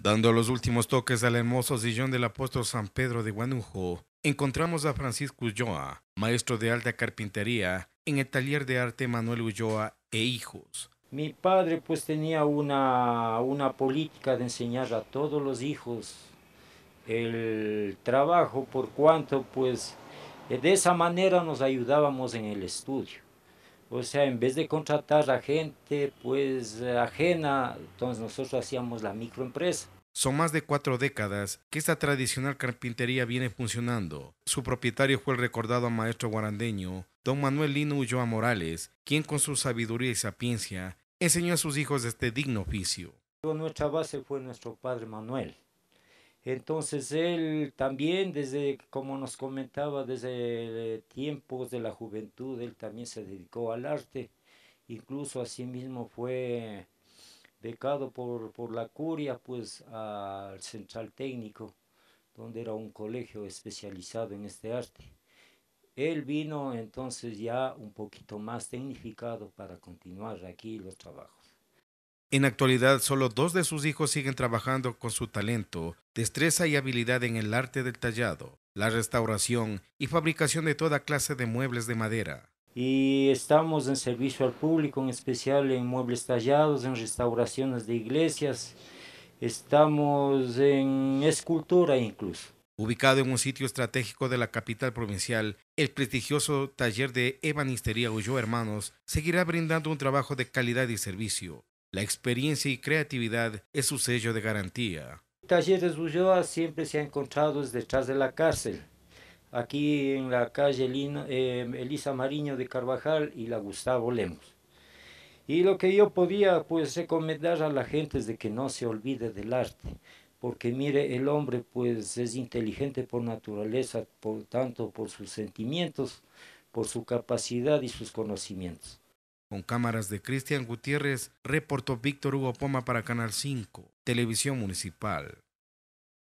Dando los últimos toques al hermoso sillón del apóstol San Pedro de Guanujo, encontramos a Francisco Ulloa, maestro de alta carpintería, en el taller de arte Manuel Ulloa e hijos. Mi padre pues tenía una, una política de enseñar a todos los hijos el trabajo, por cuanto pues de esa manera nos ayudábamos en el estudio. O sea, en vez de contratar a gente pues eh, ajena, entonces nosotros hacíamos la microempresa. Son más de cuatro décadas que esta tradicional carpintería viene funcionando. Su propietario fue el recordado maestro guarandeño, don Manuel Lino Ulloa Morales, quien con su sabiduría y sapiencia enseñó a sus hijos este digno oficio. Nuestra base fue nuestro padre Manuel. Entonces él también, desde como nos comentaba, desde tiempos de la juventud, él también se dedicó al arte. Incluso así mismo fue becado por, por la curia, pues al central técnico, donde era un colegio especializado en este arte. Él vino entonces ya un poquito más tecnificado para continuar aquí los trabajos. En actualidad, solo dos de sus hijos siguen trabajando con su talento, destreza y habilidad en el arte del tallado, la restauración y fabricación de toda clase de muebles de madera. Y estamos en servicio al público, en especial en muebles tallados, en restauraciones de iglesias, estamos en escultura incluso. Ubicado en un sitio estratégico de la capital provincial, el prestigioso taller de ebanistería Ulloa Hermanos seguirá brindando un trabajo de calidad y servicio, la experiencia y creatividad es su sello de garantía. Talleres Ulloa siempre se ha encontrado detrás de la cárcel. Aquí en la calle em, Elisa Mariño de Carvajal y la Gustavo Lemos. Y lo que yo podía pues recomendar a la gente es de que no se olvide del arte, porque mire, el hombre pues es inteligente por naturaleza, por tanto por sus sentimientos, por su capacidad y sus conocimientos. Con cámaras de Cristian Gutiérrez, reportó Víctor Hugo Poma para Canal 5, Televisión Municipal.